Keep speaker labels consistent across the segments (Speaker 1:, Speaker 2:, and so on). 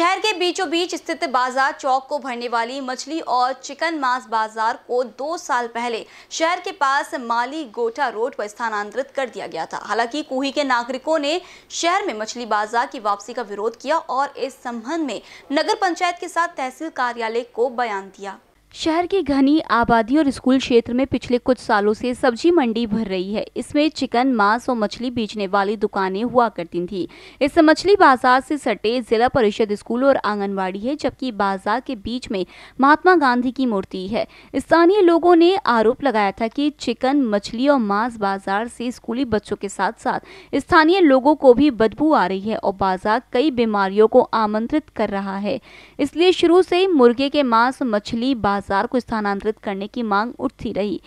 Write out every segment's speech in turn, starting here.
Speaker 1: शहर के बीचों बीच स्थित बाजार चौक को भरने वाली मछली और चिकन मांस बाजार को दो साल पहले शहर के पास माली गोटा रोड पर स्थानांतरित कर दिया गया था हालांकि कोही के नागरिकों ने शहर में मछली बाजार की वापसी का विरोध किया और इस संबंध में नगर पंचायत के साथ तहसील कार्यालय को बयान दिया शहर की घनी आबादी और स्कूल क्षेत्र में पिछले कुछ सालों से सब्जी मंडी भर रही है इसमें चिकन मांस और मछली बेचने वाली दुकानें हुआ करती थी इस मछली बाजार से सटे जिला परिषद स्कूल और आंगनवाड़ी है जबकि बाजार के बीच में महात्मा गांधी की मूर्ति है स्थानीय लोगों ने आरोप लगाया था कि चिकन मछली और मांस बाजार से स्कूली बच्चों के साथ साथ स्थानीय लोगों को भी बदबू आ रही है और बाजार कई बीमारियों को आमंत्रित कर रहा है इसलिए शुरू से मुर्गे के मांस मछली बाजार को स्थानांतरित करने की मांग उठती रही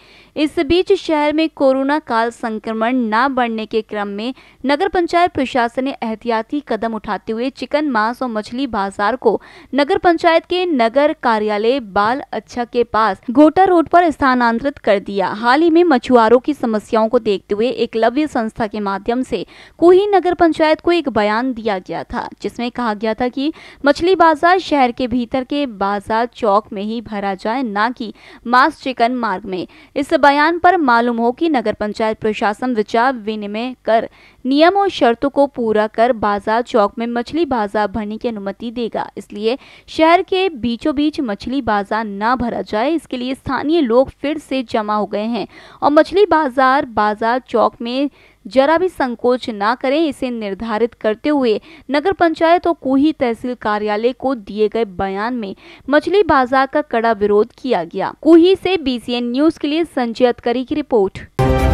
Speaker 1: इस बीच शहर में कोरोना काल संक्रमण न बढ़ने के क्रम में नगर पंचायत प्रशासन ने एहतियाती कदम उठाते हुए चिकन मांस और मछली बाजार को नगर पंचायत के नगर कार्यालय बाल अच्छा के पास गोटा रोड पर स्थानांतरित कर दिया हाल ही में मछुआरों की समस्याओं को देखते हुए एकलव्य संस्था के माध्यम से कोही नगर पंचायत को एक बयान दिया गया था जिसमें कहा गया था कि मछली बाजार शहर के भीतर के बाजार चौक में ही भरा जाए न कि मास चिकन मार्ग में इस बयान पर मालूम हो कि नगर पंचायत प्रशासन विचार विनिमय कर नियम और शर्तों को पूरा कर बाजार चौक में मछली बाजार भरने की अनुमति देगा इसलिए शहर के बीचों बीच मछली बाजार न भरा जाए इसके लिए स्थानीय लोग फिर से जमा हो गए हैं और मछली बाजार बाजार चौक में जरा भी संकोच ना करें इसे निर्धारित करते हुए नगर पंचायत और कुही तहसील कार्यालय को दिए गए बयान में मछली बाजार का कड़ा विरोध किया गया कुही से बीसीएन न्यूज के लिए संजय अतकरी की रिपोर्ट